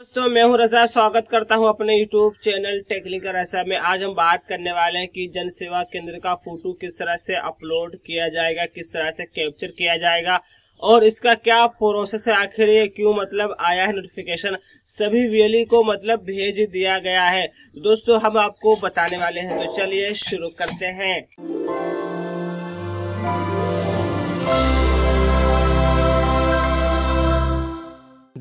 दोस्तों मैं हूं रजा स्वागत करता हूं अपने यूट्यूब चैनल टेक्निकल रसा में आज हम बात करने वाले हैं कि जन सेवा केंद्र का फोटो किस तरह से अपलोड किया जाएगा किस तरह से कैप्चर किया जाएगा और इसका क्या प्रोसेस है आखिर ये क्यों मतलब आया है नोटिफिकेशन सभी वीएलई को मतलब भेज दिया गया है दोस्तों हम आपको बताने वाले हैं तो चलिए शुरू करते हैं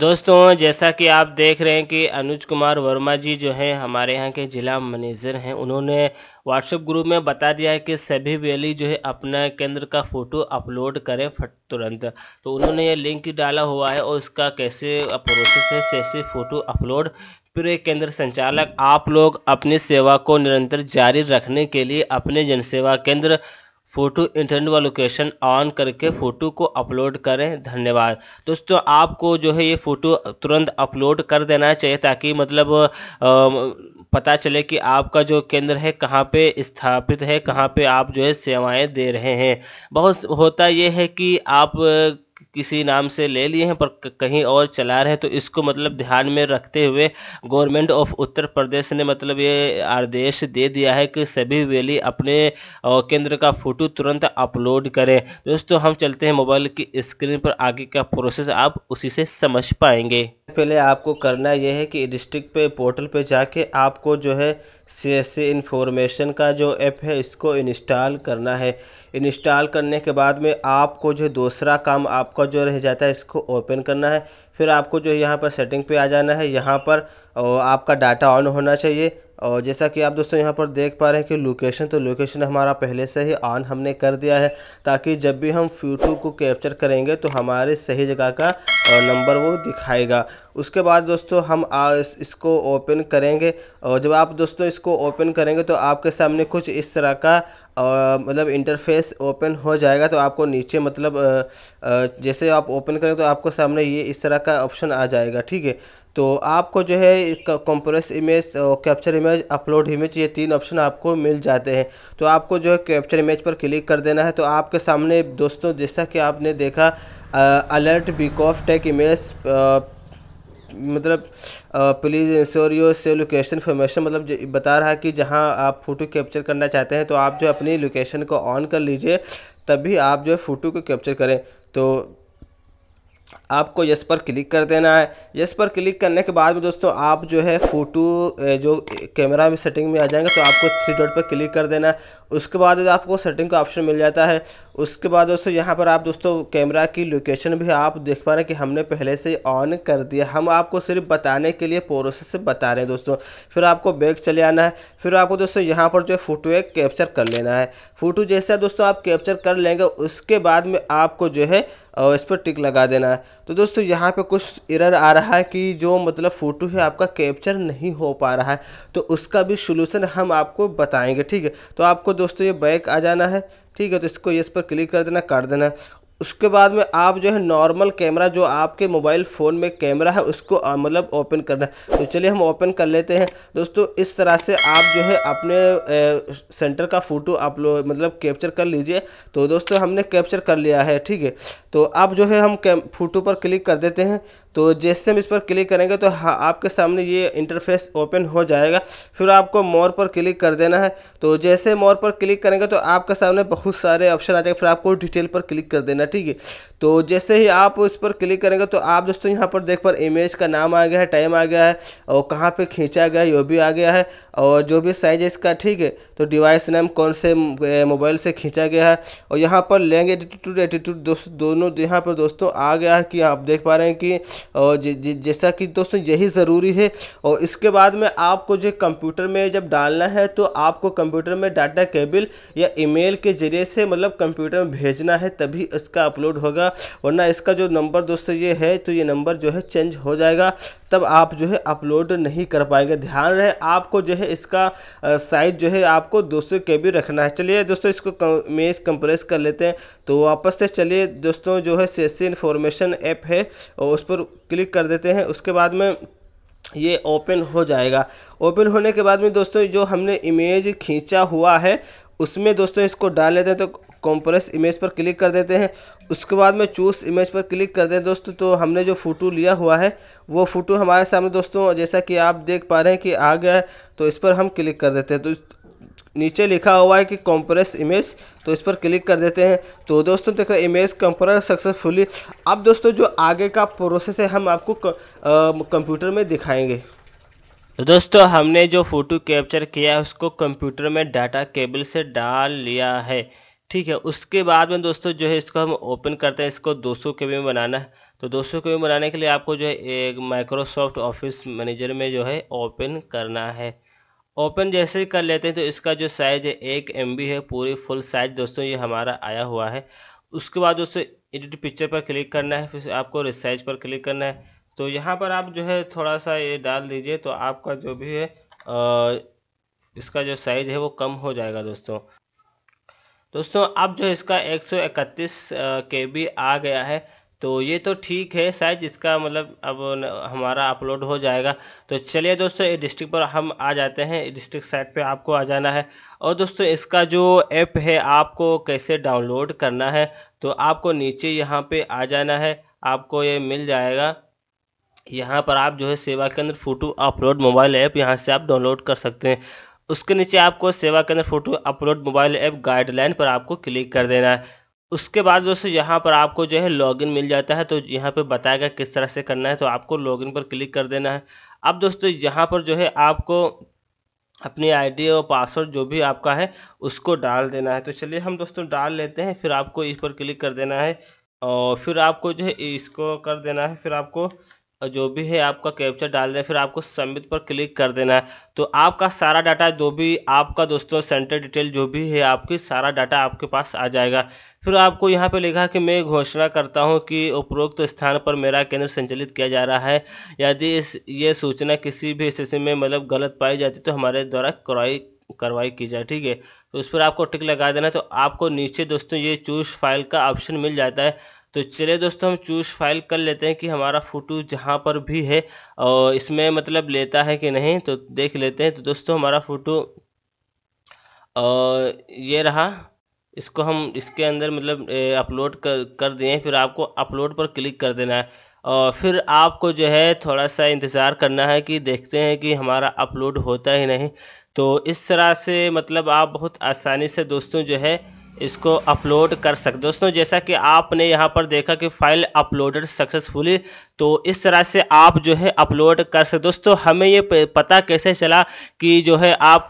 दोस्तों जैसा कि आप देख रहे हैं कि अनुज कुमार वर्मा जी जो हैं हमारे यहाँ के ज़िला मैनेजर हैं उन्होंने व्हाट्सएप ग्रुप में बता दिया है कि सभी वैली जो है अपना केंद्र का फ़ोटो अपलोड करें फट तुरंत तो उन्होंने ये लिंक डाला हुआ है और उसका कैसे प्रोसेस है कैसे फ़ोटो अपलोड पूरे केंद्र संचालक आप लोग अपनी सेवा को निरंतर जारी रखने के लिए अपने जनसेवा केंद्र फ़ोटो इंटरनेट व लोकेशन ऑन करके फ़ोटो को अपलोड करें धन्यवाद दोस्तों आपको जो है ये फ़ोटो तुरंत अपलोड कर देना चाहिए ताकि मतलब पता चले कि आपका जो केंद्र है कहाँ पे स्थापित है कहाँ पे आप जो है सेवाएं दे रहे हैं बहुत होता ये है कि आप किसी नाम से ले लिए हैं पर कहीं और चला रहे हैं तो इसको मतलब ध्यान में रखते हुए गवर्नमेंट ऑफ उत्तर प्रदेश ने मतलब ये आदेश दे दिया है कि सभी वेली अपने केंद्र का फोटो तुरंत अपलोड करें दोस्तों हम चलते हैं मोबाइल की स्क्रीन पर आगे का प्रोसेस आप उसी से समझ पाएंगे पहले आपको करना यह है कि डिस्ट्रिक्ट पे पोर्टल पे जाके आपको जो है सी एस इन्फॉर्मेशन का जो ऐप है इसको इंस्टॉल करना है इंस्टॉल करने के बाद में आपको जो है दूसरा काम आपका जो रह जाता है इसको ओपन करना है फिर आपको जो है यहाँ पर सेटिंग पे आ जाना है यहाँ पर आपका डाटा ऑन होना चाहिए और जैसा कि आप दोस्तों यहाँ पर देख पा रहे हैं कि लोकेशन तो लोकेशन हमारा पहले से ही ऑन हमने कर दिया है ताकि जब भी हम फ्यूटू को कैप्चर करेंगे तो हमारे सही जगह का नंबर वो दिखाएगा उसके बाद दोस्तों हम आ, इस, इसको ओपन करेंगे और जब आप दोस्तों इसको ओपन करेंगे तो आपके सामने कुछ इस तरह का मतलब इंटरफेस ओपन हो जाएगा तो आपको नीचे मतलब जैसे आप ओपन करेंगे तो आपको सामने ये इस तरह का ऑप्शन आ जाएगा ठीक है तो आपको जो है compress image capture image upload image ये तीन ऑप्शन आपको मिल जाते हैं तो आपको जो है कैप्चर इमेज पर क्लिक कर देना है तो आपके सामने दोस्तों जैसा कि आपने देखा अलर्ट बिक ऑफ टेक इमेज मतलब प्लीज़ इंश्योर योर से लोकेशन इन्फॉर्मेशन मतलब बता रहा है कि जहां आप फ़ोटो कैप्चर करना चाहते हैं तो आप जो अपनी लोकेशन को ऑन कर लीजिए तभी आप जो है फ़ोटो को कैप्चर करें तो आपको यस पर क्लिक कर देना है यस पर क्लिक करने के बाद में दोस्तों आप जो है फ़ोटो जो कैमरा में सेटिंग में आ जाएंगे तो आपको थ्री डॉट पर क्लिक कर देना है उसके बाद आपको सेटिंग का ऑप्शन मिल जाता है उसके बाद दोस्तों यहाँ पर आप दोस्तों कैमरा की लोकेशन भी आप देख पा रहे हैं कि हमने पहले से ऑन कर दिया हम आपको सिर्फ बताने के लिए प्रोसेस से बता रहे हैं दोस्तों फिर आपको बैग चले आना है फिर आपको दोस्तों यहाँ पर जो है फ़ोटो है कैप्चर कर लेना है फ़ोटो जैसा दोस्तों आप कैप्चर कर लेंगे उसके बाद में आपको जो है इस पर टिक लगा देना है तो दोस्तों यहाँ पे कुछ इरर आ रहा है कि जो मतलब फ़ोटो है आपका कैप्चर नहीं हो पा रहा है तो उसका भी सोल्यूसन हम आपको बताएंगे ठीक है तो आपको दोस्तों ये बैक आ जाना है ठीक है तो इसको इस पर क्लिक कर देना काट देना उसके बाद में आप जो है नॉर्मल कैमरा जो आपके मोबाइल फ़ोन में कैमरा है उसको मतलब ओपन करना है तो चलिए हम ओपन कर लेते हैं दोस्तों इस तरह से आप जो है अपने ए, सेंटर का फ़ोटो आप लोग मतलब कैप्चर कर लीजिए तो दोस्तों हमने कैप्चर कर लिया है ठीक है तो आप जो है हम फ़ोटो पर क्लिक कर देते हैं तो जैसे हम इस पर क्लिक करेंगे तो हाँ आपके सामने ये इंटरफेस ओपन हो जाएगा फिर आपको मोर पर क्लिक कर देना है तो जैसे मोर पर क्लिक करेंगे तो आपके सामने बहुत सारे ऑप्शन आ जाएंगे फिर आपको डिटेल पर क्लिक कर देना ठीक है तो जैसे ही आप इस पर क्लिक करेंगे तो आप दोस्तों यहाँ पर देख पर इमेज का नाम आ गया है टाइम आ गया है और कहाँ पे खींचा गया है यो भी आ गया है और जो भी साइज है इसका ठीक है तो डिवाइस नेम कौन से मोबाइल से खींचा गया है और यहाँ पर लेंग एटीट्यूड एटीट्यूड दोनों यहाँ पर दोस्तों आ गया है कि आप देख पा रहे हैं कि और ज, ज, जैसा कि दोस्तों यही ज़रूरी है और इसके बाद में आपको जो कंप्यूटर में जब डालना है तो आपको कंप्यूटर में डाटा केबल या ई के ज़रिए से मतलब कंप्यूटर में भेजना है तभी इसका अपलोड होगा वरना इसका जो नंबर दोस्तों ये है तो ये नंबर जो है चेंज हो जाएगा तब आप जो है अपलोड नहीं कर पाएंगे ध्यान रहे आपको जो है इसका साइज जो है आपको दो के सौ रखना है चलिए दोस्तों इसको मेज कंप्रेस कर लेते हैं तो वापस से चलिए दोस्तों जो है सी एस इन्फॉर्मेशन ऐप है और उस पर क्लिक कर देते हैं उसके बाद में ये ओपन हो जाएगा ओपन होने के बाद में दोस्तों जो हमने इमेज खींचा हुआ है उसमें दोस्तों इसको डाल लेते हैं तो कॉम्प्रेस इमेज पर क्लिक कर देते हैं उसके बाद में चूस इमेज पर क्लिक कर दें दोस्तों तो हमने जो फ़ोटो लिया हुआ है वो फ़ोटो हमारे सामने दोस्तों जैसा कि आप देख पा रहे हैं कि आ गया है तो इस पर हम क्लिक कर देते हैं तो नीचे लिखा हुआ है कि कॉम्प्रेस इमेज तो इस पर क्लिक कर देते हैं तो दोस्तों देखो इमेज कंप्रेस सक्सेसफुली अब दोस्तों जो आगे का प्रोसेस है हम आपको कंप्यूटर में दिखाएंगे तो दोस्तों हमने जो फ़ोटो कैप्चर किया है उसको कंप्यूटर में डाटा केबल से डाल लिया है ठीक है उसके बाद में दोस्तों जो है इसको हम ओपन करते हैं इसको 200 सौ के में बनाना है तो 200 सौ के में बनाने के लिए आपको जो है एक माइक्रोसॉफ्ट ऑफिस मैनेजर में जो है ओपन करना है ओपन जैसे ही कर लेते हैं तो इसका जो साइज़ है एक एम है पूरी फुल साइज दोस्तों ये हमारा आया हुआ है उसके बाद दोस्तों एडिट पिक्चर पर क्लिक करना है फिर आपको रिसाइज पर क्लिक करना है तो यहाँ पर आप जो है थोड़ा सा ये डाल दीजिए तो आपका जो भी है आ, इसका जो साइज़ है वो कम हो जाएगा दोस्तों दोस्तों अब जो इसका 131 बी आ गया है तो ये तो ठीक है शायद इसका मतलब अब हमारा अपलोड हो जाएगा तो चलिए दोस्तों ये डिस्ट्रिक्ट पर हम आ जाते हैं डिस्ट्रिक्ट साइट पे आपको आ जाना है और दोस्तों इसका जो ऐप है आपको कैसे डाउनलोड करना है तो आपको नीचे यहाँ पे आ जाना है आपको ये मिल जाएगा यहाँ पर आप जो है सेवा केंद्र फोटो अपलोड मोबाइल ऐप यहाँ से आप डाउनलोड कर सकते हैं उसके नीचे आपको सेवा केंद्र photo upload mobile app guideline पर आपको क्लिक कर देना है उसके बाद दोस्तों यहाँ पर आपको जो है लॉगिन मिल जाता है तो यहाँ पे बताएगा किस तरह से करना है तो आपको लॉगिन पर क्लिक कर देना है अब दोस्तों यहाँ पर जो है आपको अपनी आईडी और पासवर्ड जो भी आपका है उसको डाल देना है तो चलिए हम दोस्तों डाल लेते हैं फिर आपको इस पर क्लिक कर देना है और फिर आपको जो है इसको कर देना है फिर आपको जो भी है आपका कैप्चर डाल देना फिर आपको सबमिट पर क्लिक कर देना है तो आपका सारा डाटा जो भी आपका दोस्तों सेंटर डिटेल जो भी है आपकी सारा डाटा आपके पास आ जाएगा फिर आपको यहाँ पे लिखा कि मैं घोषणा करता हूँ कि उपरोक्त तो स्थान पर मेरा केंद्र संचालित किया जा रहा है यदि इस ये सूचना किसी भी स्थिति में मतलब गलत पाई जाती तो हमारे द्वारा करवाई कार्रवाई की जाए ठीक है तो उस पर आपको टिक लगा देना तो आपको नीचे दोस्तों ये चूज फाइल का ऑप्शन मिल जाता है तो चलिए दोस्तों हम चूज फाइल कर लेते हैं कि हमारा फ़ोटो जहाँ पर भी है और इसमें मतलब लेता है कि नहीं तो देख लेते हैं तो दोस्तों हमारा फ़ोटो और ये रहा इसको हम इसके अंदर मतलब अपलोड कर कर दिए फिर आपको अपलोड पर क्लिक कर देना है और फिर आपको जो है थोड़ा सा इंतज़ार करना है कि देखते हैं कि हमारा अपलोड होता ही नहीं तो इस तरह से मतलब आप बहुत आसानी से दोस्तों जो है इसको अपलोड कर सकते दोस्तों जैसा कि आपने यहाँ पर देखा कि फाइल अपलोडेड सक्सेसफुली तो इस तरह से आप जो है अपलोड कर सकते दोस्तों हमें ये पता कैसे चला कि जो है आप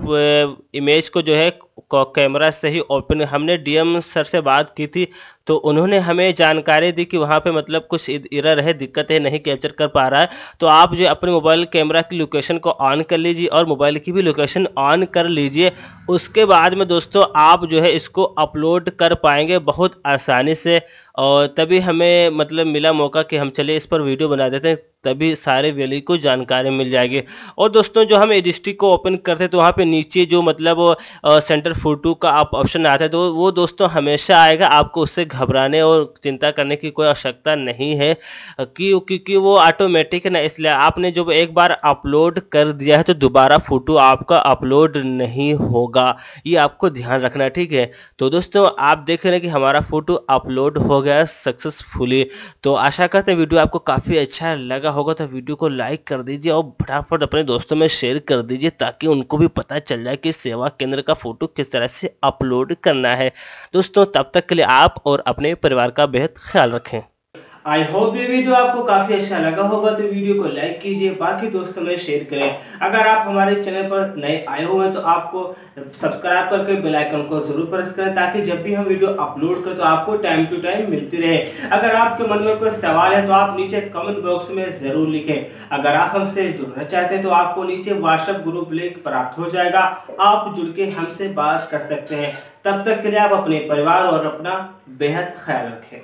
इमेज को जो है कैमरा से ही ओपन हमने डीएम सर से बात की थी तो उन्होंने हमें जानकारी दी कि वहाँ पे मतलब कुछ इरर है दिक्कत है नहीं कैप्चर कर पा रहा है तो आप जो अपने मोबाइल कैमरा की लोकेशन को ऑन कर लीजिए और मोबाइल की भी लोकेशन ऑन कर लीजिए उसके बाद में दोस्तों आप जो है इसको अपलोड कर पाएंगे बहुत आसानी से और तभी हमें मतलब मिला मौका कि हम चले इस पर वीडियो बना देते हैं तभी सारे वैली को जानकारी मिल जाएगी और दोस्तों जो हम डिस्ट्रिक्ट को ओपन करते हैं तो वहाँ पे नीचे जो मतलब सेंटर फोटो का आप ऑप्शन आता है तो वो दोस्तों हमेशा आएगा आपको उससे घबराने और चिंता करने की कोई आवश्यकता नहीं है क्यों क्योंकि वो ऑटोमेटिक है ना इसलिए आपने जब एक बार अपलोड कर दिया है तो दोबारा फोटो आपका अपलोड नहीं होगा ये आपको ध्यान रखना ठीक है तो दोस्तों आप देख रहे हैं कि हमारा फोटो अपलोड हो गया सक्सेसफुली तो आशा करते हैं वीडियो आपको काफ़ी अच्छा लगा होगा तो वीडियो को लाइक कर दीजिए और फटाफट अपने दोस्तों में शेयर कर दीजिए ताकि उनको भी पता चल जाए कि सेवा केंद्र का फोटो किस तरह से अपलोड करना है दोस्तों तब तक के लिए आप और अपने परिवार का बेहद ख्याल रखें आई होप ये वीडियो आपको काफ़ी अच्छा लगा होगा तो वीडियो को लाइक कीजिए बाकी दोस्तों में शेयर करें अगर आप हमारे चैनल पर नए आए हुए हैं तो आपको सब्सक्राइब करके बेल आइकन को जरूर प्रेस करें ताकि जब भी हम वीडियो अपलोड करें तो आपको टाइम टू टाइम मिलती रहे अगर आपके मन में कोई सवाल है तो आप नीचे कमेंट बॉक्स में ज़रूर लिखें अगर आप हमसे जुड़ना चाहते हैं तो आपको नीचे व्हाट्सएप ग्रुप लिंक प्राप्त हो जाएगा आप जुड़ के हमसे बात कर सकते हैं तब तक के लिए आप अपने परिवार और अपना बेहद ख्याल रखें